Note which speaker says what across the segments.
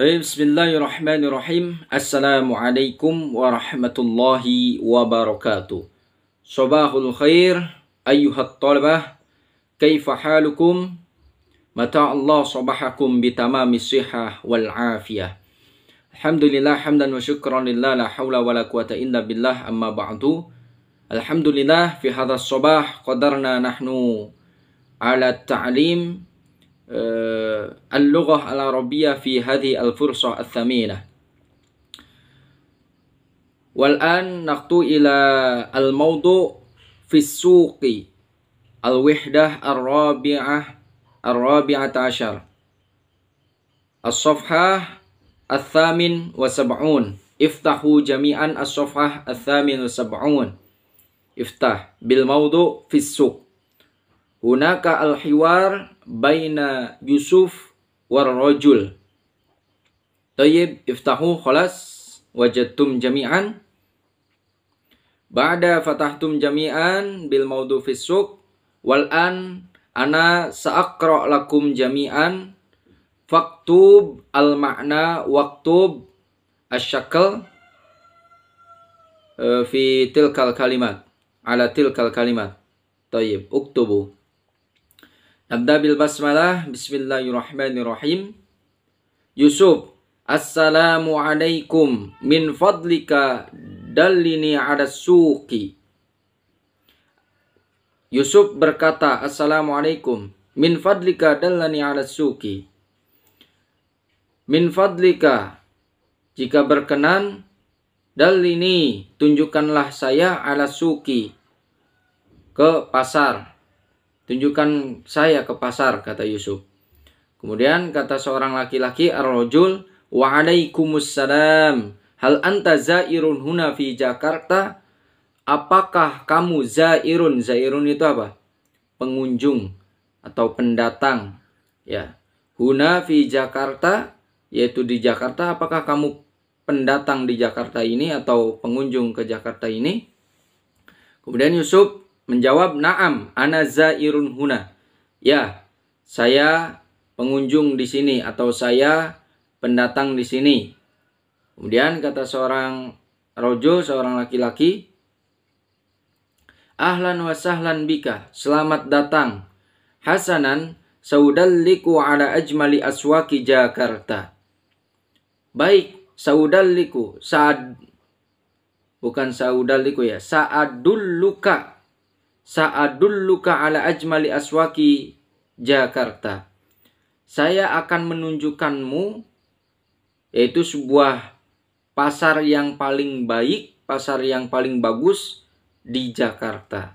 Speaker 1: بسم الله الرحمن الرحيم السلام عليكم ورحمة الله وبركاته صباح الخير أيها الطلبة كيف حالكم متى الله صباحكم بتمام الصحة والعافية الحمد لله حمدا وشكرا لله لا حول ولا قوة إلا بالله أما بعد الحمد لله في هذا الصباح قدرنا نحن على التعليم آه، اللغة العربية في هذه الفرصة الثمينة والآن نقطو إلى الموضوع في السوق الوحدة الرابعة الرابعة عشر الصفحة الثامن وسبعون افتحوا جميعا الصفحة الثامن وسبعون افتح بالموضوع في السوق هناك الحوار baina Yusuf war rajul. Tayyib iftahu khalas wajadtum jami'an. Ba'da fatahtum jami'an bil maudu fisuk wal an ana sa'aqra lakum jami'an faktub al makna waktub asyakal eh, fi tilkal kalimat ala tilkal kalimat tayyib uktubu Nabda bil basmalah Bismillahirrahmanirrahim Yusuf Assalamualaikum Min fadlika Dallini ada suki Yusuf berkata Assalamualaikum Min fadlika dallani ada suki Min fadlika Jika berkenan Dallini Tunjukkanlah saya ala suki Ke pasar Tunjukkan saya ke pasar, kata Yusuf. Kemudian kata seorang laki-laki, Ar-Rajul, Waalaikumussalam. Hal anta zairun huna fi Jakarta? Apakah kamu zairun? Zairun itu apa? Pengunjung atau pendatang. Ya. Huna fi Jakarta, yaitu di Jakarta. Apakah kamu pendatang di Jakarta ini atau pengunjung ke Jakarta ini? Kemudian Yusuf menjawab, "Na'am, ana zairun huna." Ya, saya pengunjung di sini atau saya pendatang di sini. Kemudian kata seorang rojo, seorang laki-laki, "Ahlan wasahlan bika, selamat datang." Hasanan, saudaliku ada ajmali aswaki Jakarta. Baik, saudalliku, saad bukan saudaliku ya, saat luka Sa'adulluka ala ajmali aswaki Jakarta. Saya akan menunjukkanmu yaitu sebuah pasar yang paling baik, pasar yang paling bagus di Jakarta.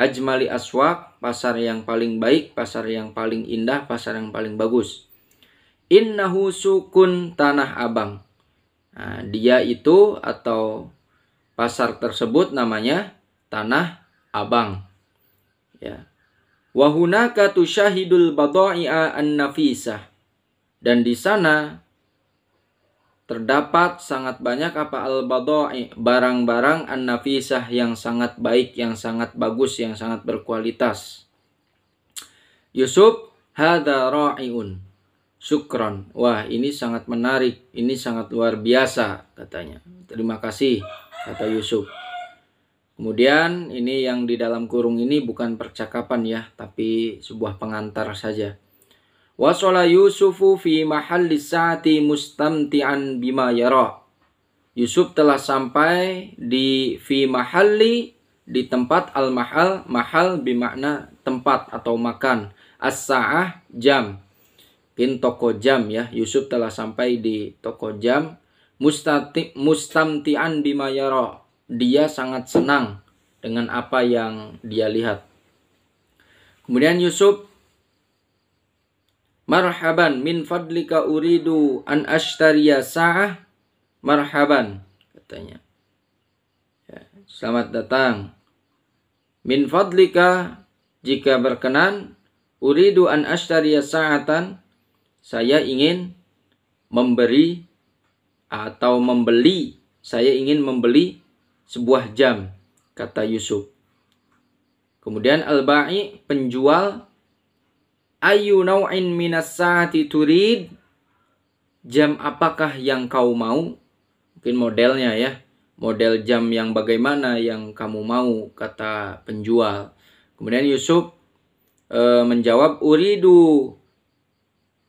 Speaker 1: Ajmali Aswak, pasar yang paling baik, pasar yang paling indah, pasar yang paling bagus. Innahu sukun tanah abang. Nah, dia itu atau pasar tersebut namanya tanah abang ya Wahunaka tu syahidul badai'a an-nafisah dan di sana terdapat sangat banyak apa al badai barang-barang an-nafisah yang sangat baik yang sangat bagus yang sangat berkualitas Yusuf hadha ra'iun syukron wah ini sangat menarik ini sangat luar biasa katanya terima kasih kata Yusuf Kemudian ini yang di dalam kurung ini bukan percakapan ya, tapi sebuah pengantar saja. Wasola Yusufu fi mahalli saati mustamti'an bima yara. Yusuf telah sampai di fi mahalli di tempat al-mahal, mahal bimakna tempat atau makan. As-sa'ah jam. In toko jam ya, Yusuf telah sampai di toko jam. Mustamti'an bima bimayaro dia sangat senang dengan apa yang dia lihat. Kemudian Yusuf Marhaban min fadlika uridu an ashtariya sa'ah marhaban katanya. Ya, selamat datang. Min fadlika jika berkenan uridu an ashtariya sa'atan saya ingin memberi atau membeli saya ingin membeli sebuah jam, kata Yusuf. Kemudian al-ba'i penjual ayu nau'in minas saati turid jam apakah yang kau mau? Mungkin modelnya ya. Model jam yang bagaimana yang kamu mau kata penjual. Kemudian Yusuf e, menjawab uridu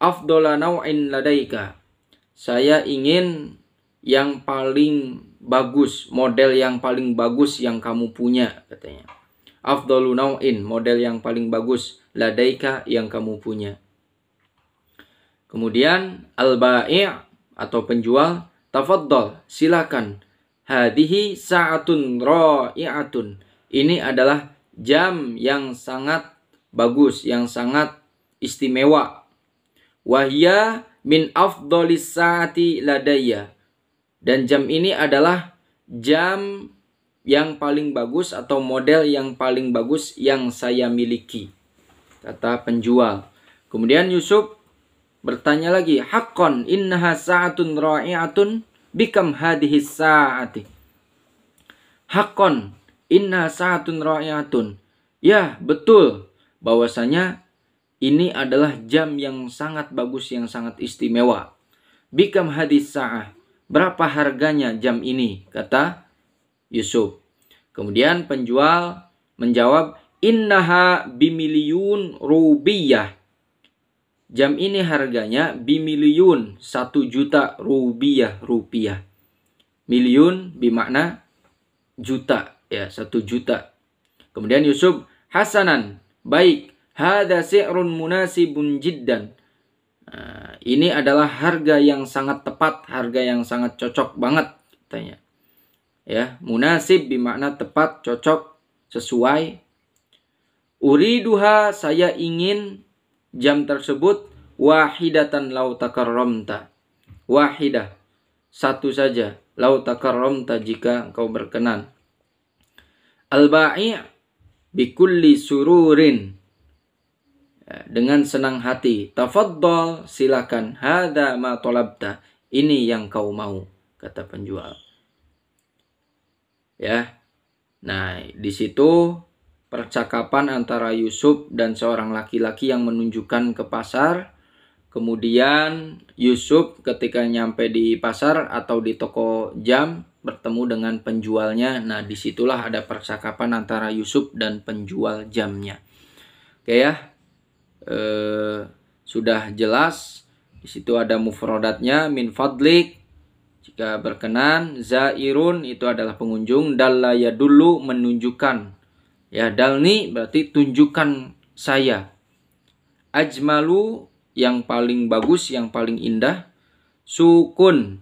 Speaker 1: afdola nau'in ladaika. Saya ingin yang paling bagus, model yang paling bagus yang kamu punya katanya. Afdalu nau'in, model yang paling bagus ladaika yang kamu punya. Kemudian al-bai' atau penjual tafaddal, silakan. Hadihi sa'atun ra'i'atun. Ini adalah jam yang sangat bagus, yang sangat istimewa. Wahya min afdalis sa'ati ladayya dan jam ini adalah jam yang paling bagus atau model yang paling bagus yang saya miliki. Kata penjual. Kemudian Yusuf bertanya lagi, Hakon innaha sa'atun ra'i'atun bikam hadihi sa'ati?" Hakon inna sa'atun ra'i'atun. Ya, betul bahwasanya ini adalah jam yang sangat bagus yang sangat istimewa. Bikam hadis sa'ah Berapa harganya jam ini? Kata Yusuf. Kemudian penjual menjawab, Innaha bimiliyun rubiyah. Jam ini harganya bimiliyun, satu juta rupiah, rupiah. Miliun bimakna juta, ya satu juta. Kemudian Yusuf, Hasanan, baik. Hada si'run munasibun jiddan. Nah, ini adalah harga yang sangat tepat, harga yang sangat cocok banget katanya. Ya, munasib bimakna tepat, cocok, sesuai. Uriduha saya ingin jam tersebut wahidatan lau Wahidah satu saja lau jika engkau berkenan. Al-bai' bikulli sururin dengan senang hati. Tafadhol, silakan. Hada ma tolabta. Ini yang kau mau, kata penjual. Ya. Nah, di situ percakapan antara Yusuf dan seorang laki-laki yang menunjukkan ke pasar. Kemudian Yusuf ketika nyampe di pasar atau di toko jam bertemu dengan penjualnya. Nah, disitulah ada percakapan antara Yusuf dan penjual jamnya. Oke ya, eh, sudah jelas di situ ada mufrodatnya min fadlik jika berkenan zairun itu adalah pengunjung dalla ya dulu menunjukkan ya dalni berarti tunjukkan saya ajmalu yang paling bagus yang paling indah sukun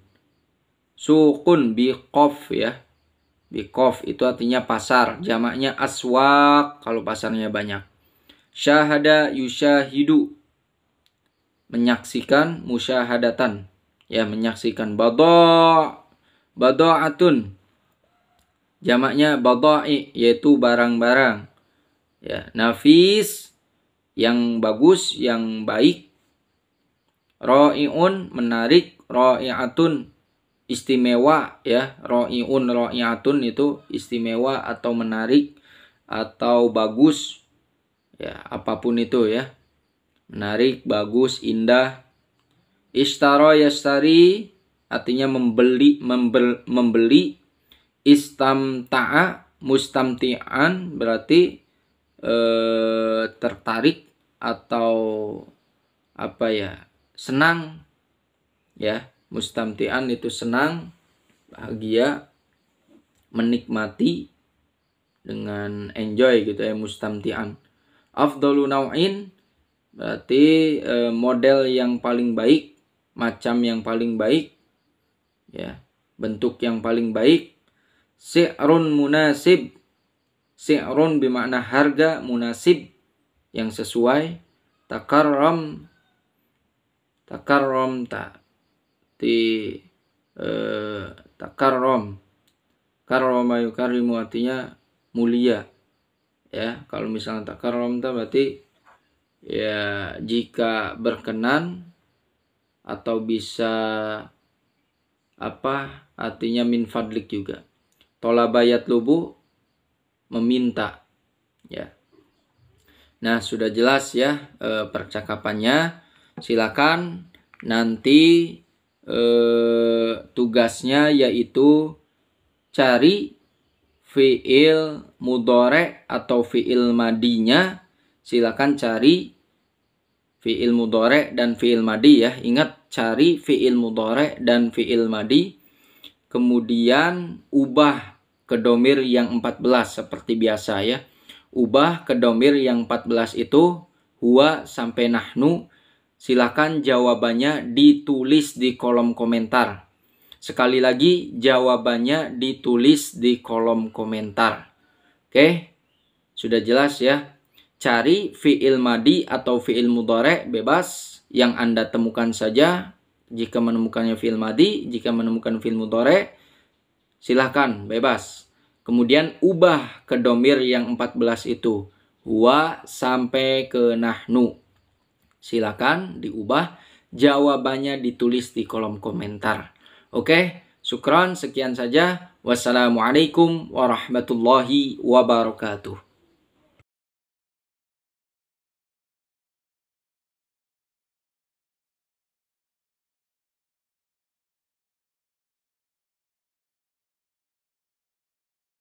Speaker 1: sukun bi kof ya bi kof itu artinya pasar jamaknya aswak kalau pasarnya banyak Syahada yusyahidu. Menyaksikan musyahadatan. Ya, menyaksikan bada' bada'atun. Jamaknya bada'i yaitu barang-barang. Ya, nafis yang bagus, yang baik. Ra'iun menarik, ra'iatun istimewa ya. Ra'iun ra'iatun itu istimewa atau menarik atau bagus ya apapun itu ya menarik bagus indah istaro yastari artinya membeli membel, membeli istamta'a mustamti'an berarti eh, tertarik atau apa ya senang ya mustamtian itu senang bahagia menikmati dengan enjoy gitu ya mustamtian afdalu nau'in berarti e, model yang paling baik, macam yang paling baik, ya, bentuk yang paling baik. Si'run munasib. Si'run bermakna harga munasib yang sesuai. Takarram takarram ta ti e, takarram karrama yukarimu artinya mulia ya kalau misalnya tak karom berarti ya jika berkenan atau bisa apa artinya min fadlik juga Tola bayat lubu meminta ya nah sudah jelas ya e, percakapannya silakan nanti e, tugasnya yaitu cari fiil mudore atau fiil madinya silakan cari fiil mudore dan fiil madi ya ingat cari fiil mudore dan fiil madi kemudian ubah ke domir yang 14 seperti biasa ya ubah ke domir yang 14 itu huwa sampai nahnu silakan jawabannya ditulis di kolom komentar Sekali lagi jawabannya ditulis di kolom komentar. Oke? Sudah jelas ya? Cari fiil madi atau fiil mudore bebas yang Anda temukan saja. Jika menemukannya fiil madi, jika menemukan fiil mudore, silahkan bebas. Kemudian ubah ke domir yang 14 itu. Wa sampai ke nahnu. Silakan diubah. Jawabannya ditulis di kolom komentar. Oke, syukran. sekian saja. Wassalamualaikum warahmatullahi wabarakatuh.